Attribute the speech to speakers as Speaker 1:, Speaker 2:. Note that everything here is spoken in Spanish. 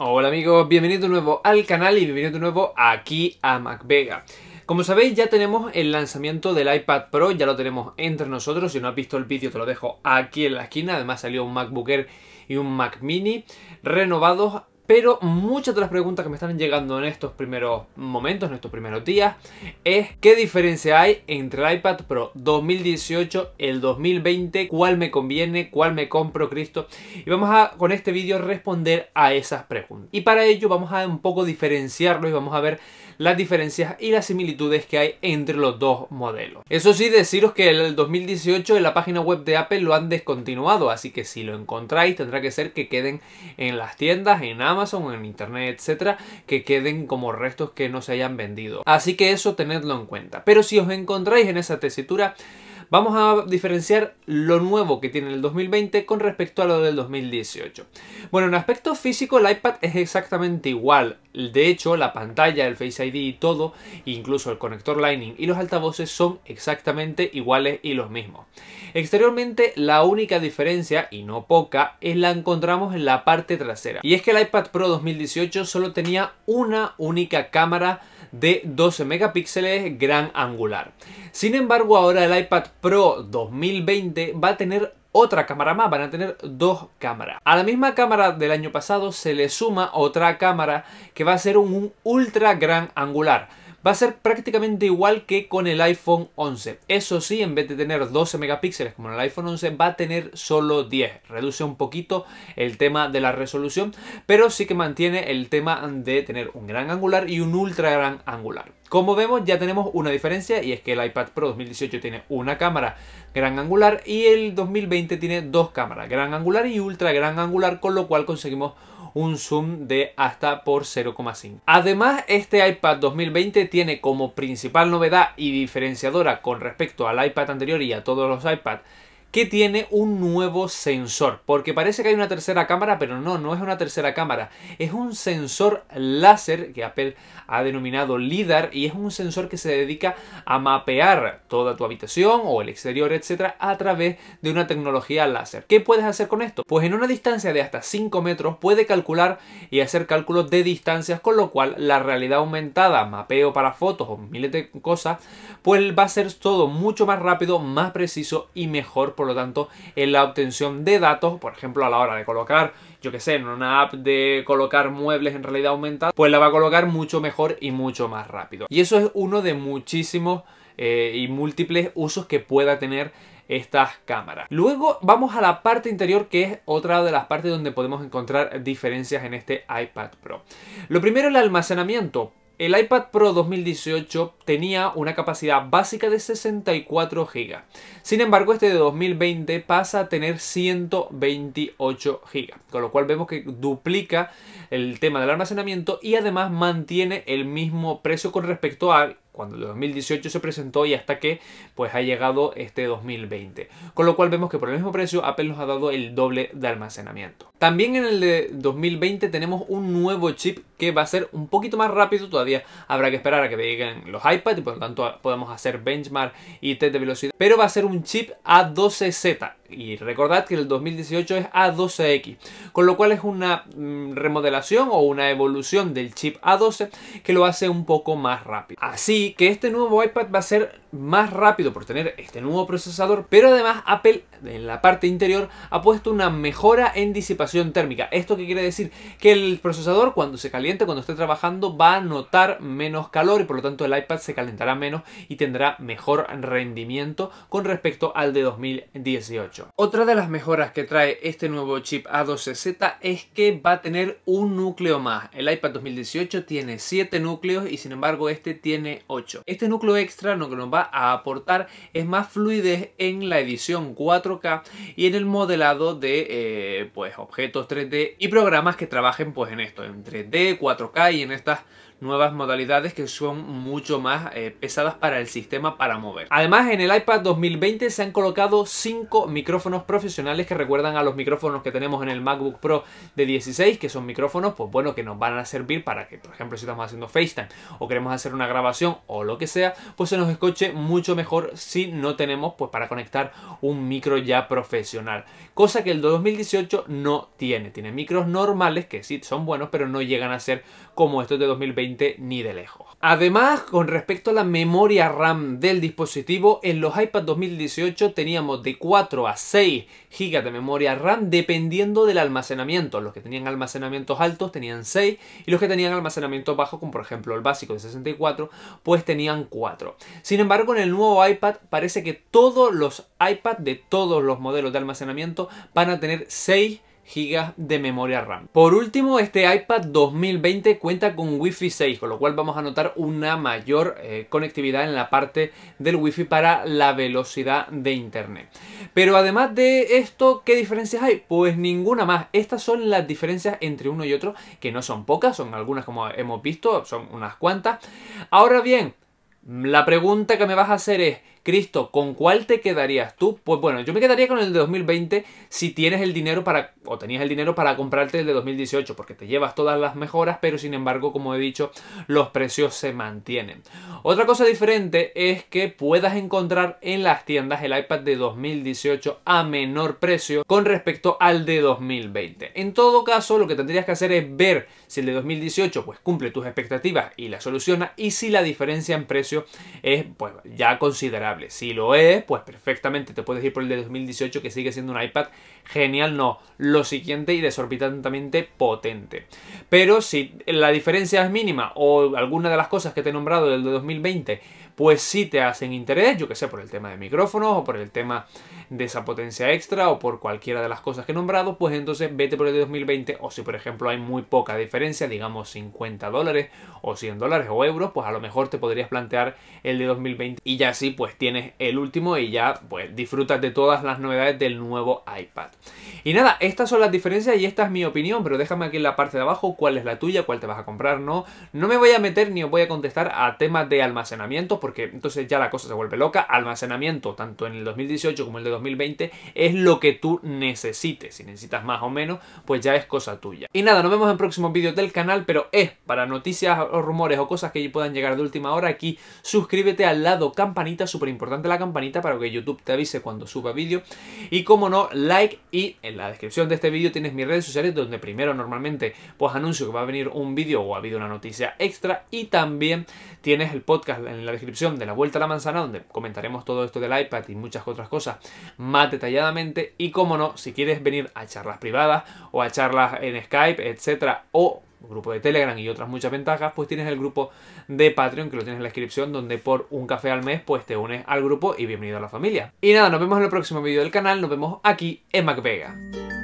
Speaker 1: Hola amigos, bienvenidos de nuevo al canal y bienvenidos de nuevo aquí a MacVega. Como sabéis ya tenemos el lanzamiento del iPad Pro, ya lo tenemos entre nosotros, si no has visto el vídeo te lo dejo aquí en la esquina, además salió un MacBook y un Mac Mini renovados pero muchas de las preguntas que me están llegando en estos primeros momentos, en estos primeros días, es qué diferencia hay entre el iPad Pro 2018 el 2020, cuál me conviene, cuál me compro, Cristo. Y vamos a con este vídeo responder a esas preguntas. Y para ello vamos a un poco diferenciarlo y vamos a ver las diferencias y las similitudes que hay entre los dos modelos. Eso sí, deciros que el 2018 en la página web de Apple lo han descontinuado, así que si lo encontráis tendrá que ser que queden en las tiendas, en Amazon, en Internet, etcétera, que queden como restos que no se hayan vendido. Así que eso tenedlo en cuenta. Pero si os encontráis en esa tesitura, Vamos a diferenciar lo nuevo que tiene el 2020 con respecto a lo del 2018. Bueno, en aspecto físico el iPad es exactamente igual. De hecho, la pantalla, el Face ID y todo, incluso el conector Lightning y los altavoces son exactamente iguales y los mismos. Exteriormente, la única diferencia, y no poca, es la encontramos en la parte trasera. Y es que el iPad Pro 2018 solo tenía una única cámara de 12 megapíxeles gran angular. Sin embargo, ahora el iPad Pro 2020 va a tener otra cámara más, van a tener dos cámaras. A la misma cámara del año pasado se le suma otra cámara que va a ser un ultra gran angular va a ser prácticamente igual que con el iPhone 11. Eso sí, en vez de tener 12 megapíxeles como en el iPhone 11, va a tener solo 10. Reduce un poquito el tema de la resolución, pero sí que mantiene el tema de tener un gran angular y un ultra gran angular. Como vemos ya tenemos una diferencia y es que el iPad Pro 2018 tiene una cámara gran angular y el 2020 tiene dos cámaras, gran angular y ultra gran angular, con lo cual conseguimos un zoom de hasta por 0,5. Además, este iPad 2020 tiene como principal novedad y diferenciadora con respecto al iPad anterior y a todos los iPads que tiene un nuevo sensor. Porque parece que hay una tercera cámara, pero no, no es una tercera cámara. Es un sensor láser que Apple ha denominado LIDAR y es un sensor que se dedica a mapear toda tu habitación o el exterior, etcétera, a través de una tecnología láser. ¿Qué puedes hacer con esto? Pues en una distancia de hasta 5 metros puede calcular y hacer cálculos de distancias, con lo cual la realidad aumentada, mapeo para fotos o miles de cosas, pues va a ser todo mucho más rápido, más preciso y mejor por lo tanto, en la obtención de datos, por ejemplo, a la hora de colocar, yo que sé, en una app de colocar muebles en realidad aumentada, pues la va a colocar mucho mejor y mucho más rápido. Y eso es uno de muchísimos eh, y múltiples usos que pueda tener estas cámaras. Luego vamos a la parte interior que es otra de las partes donde podemos encontrar diferencias en este iPad Pro. Lo primero el almacenamiento. El iPad Pro 2018 tenía una capacidad básica de 64 GB. Sin embargo, este de 2020 pasa a tener 128 GB, con lo cual vemos que duplica el tema del almacenamiento y además mantiene el mismo precio con respecto al cuando el 2018 se presentó y hasta que pues ha llegado este 2020. Con lo cual vemos que por el mismo precio Apple nos ha dado el doble de almacenamiento. También en el de 2020 tenemos un nuevo chip que va a ser un poquito más rápido, todavía habrá que esperar a que lleguen los iPad y por lo tanto podemos hacer benchmark y test de velocidad, pero va a ser un chip A12Z y recordad que el 2018 es A12X, con lo cual es una mm, remodelación o una evolución del chip A12 que lo hace un poco más rápido. Así que este nuevo iPad va a ser más rápido por tener este nuevo procesador, pero además Apple en la parte interior ha puesto una mejora en disipación térmica. ¿Esto que quiere decir? Que el procesador cuando se caliente, cuando esté trabajando, va a notar menos calor y por lo tanto el iPad se calentará menos y tendrá mejor rendimiento con respecto al de 2018. Otra de las mejoras que trae este nuevo chip A12Z es que va a tener un núcleo más. El iPad 2018 tiene 7 núcleos y sin embargo este tiene 8. Este núcleo extra lo que nos va a aportar es más fluidez en la edición 4K y en el modelado de eh, pues, objetos 3D y programas que trabajen pues, en esto, en 3D, 4K y en estas nuevas modalidades que son mucho más eh, pesadas para el sistema para mover. Además, en el iPad 2020 se han colocado 5 micrófonos profesionales que recuerdan a los micrófonos que tenemos en el MacBook Pro de 16, que son micrófonos, pues bueno, que nos van a servir para que, por ejemplo, si estamos haciendo FaceTime o queremos hacer una grabación o lo que sea, pues se nos escuche mucho mejor si no tenemos, pues para conectar un micro ya profesional. Cosa que el 2018 no tiene. Tiene micros normales que sí son buenos, pero no llegan a ser como estos de 2020 ni de lejos. Además, con respecto a la memoria RAM del dispositivo, en los iPad 2018 teníamos de 4 a 6 GB de memoria RAM dependiendo del almacenamiento. Los que tenían almacenamientos altos tenían 6 y los que tenían almacenamientos bajos, como por ejemplo el básico de 64, pues tenían 4. Sin embargo, en el nuevo iPad parece que todos los iPad de todos los modelos de almacenamiento van a tener 6 gigas de memoria RAM. Por último, este iPad 2020 cuenta con Wi-Fi 6, con lo cual vamos a notar una mayor eh, conectividad en la parte del Wi-Fi para la velocidad de Internet. Pero además de esto, ¿qué diferencias hay? Pues ninguna más. Estas son las diferencias entre uno y otro, que no son pocas, son algunas como hemos visto, son unas cuantas. Ahora bien, la pregunta que me vas a hacer es, Cristo, ¿con cuál te quedarías tú? Pues bueno, yo me quedaría con el de 2020 si tienes el dinero para, o tenías el dinero para comprarte el de 2018, porque te llevas todas las mejoras, pero sin embargo, como he dicho, los precios se mantienen. Otra cosa diferente es que puedas encontrar en las tiendas el iPad de 2018 a menor precio con respecto al de 2020. En todo caso, lo que tendrías que hacer es ver si el de 2018 pues cumple tus expectativas y la soluciona y si la diferencia en precio es pues ya considerable. Si lo es, pues perfectamente te puedes ir por el de 2018 que sigue siendo un iPad genial, no, lo siguiente y desorbitantemente potente. Pero si la diferencia es mínima o alguna de las cosas que te he nombrado del de 2020 pues si te hacen interés, yo que sé, por el tema de micrófonos o por el tema de esa potencia extra o por cualquiera de las cosas que he nombrado, pues entonces vete por el de 2020 o si por ejemplo hay muy poca diferencia, digamos 50 dólares o 100 dólares o euros, pues a lo mejor te podrías plantear el de 2020 y ya así pues tienes el último y ya pues disfrutas de todas las novedades del nuevo iPad. Y nada, estas son las diferencias y esta es mi opinión, pero déjame aquí en la parte de abajo cuál es la tuya, cuál te vas a comprar, no. No me voy a meter ni os voy a contestar a temas de almacenamiento, porque entonces ya la cosa se vuelve loca. Almacenamiento, tanto en el 2018 como el de 2020, es lo que tú necesites. Si necesitas más o menos, pues ya es cosa tuya. Y nada, nos vemos en próximo vídeo del canal, pero es para noticias o rumores o cosas que puedan llegar de última hora aquí, suscríbete al lado campanita, súper importante la campanita para que YouTube te avise cuando suba vídeo. Y como no, like y en la descripción de este vídeo tienes mis redes sociales donde primero normalmente pues anuncio que va a venir un vídeo o ha habido una noticia extra y también tienes el podcast en la descripción de la vuelta a la manzana, donde comentaremos todo esto del iPad y muchas otras cosas más detalladamente. Y como no, si quieres venir a charlas privadas o a charlas en Skype, etcétera, o grupo de Telegram y otras muchas ventajas, pues tienes el grupo de Patreon que lo tienes en la descripción, donde por un café al mes pues te unes al grupo y bienvenido a la familia. Y nada, nos vemos en el próximo vídeo del canal, nos vemos aquí en MacVega.